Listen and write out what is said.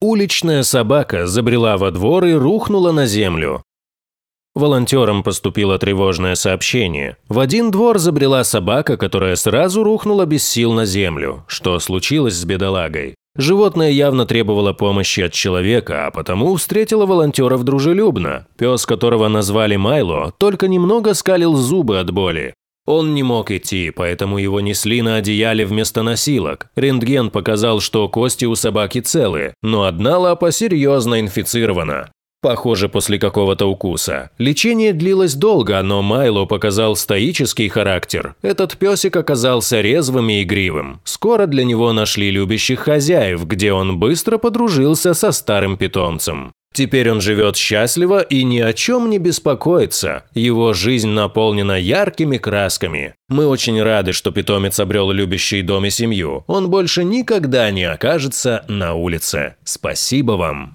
Уличная собака забрела во двор и рухнула на землю. Волонтерам поступило тревожное сообщение. В один двор забрела собака, которая сразу рухнула без сил на землю. Что случилось с бедолагой? Животное явно требовало помощи от человека, а потому встретило волонтеров дружелюбно. Пес, которого назвали Майло, только немного скалил зубы от боли. Он не мог идти, поэтому его несли на одеяле вместо носилок. Рентген показал, что кости у собаки целы, но одна лапа серьезно инфицирована. Похоже, после какого-то укуса. Лечение длилось долго, но Майло показал стоический характер. Этот песик оказался резвым и игривым. Скоро для него нашли любящих хозяев, где он быстро подружился со старым питомцем. Теперь он живет счастливо и ни о чем не беспокоится. Его жизнь наполнена яркими красками. Мы очень рады, что питомец обрел любящий дом и семью. Он больше никогда не окажется на улице. Спасибо вам.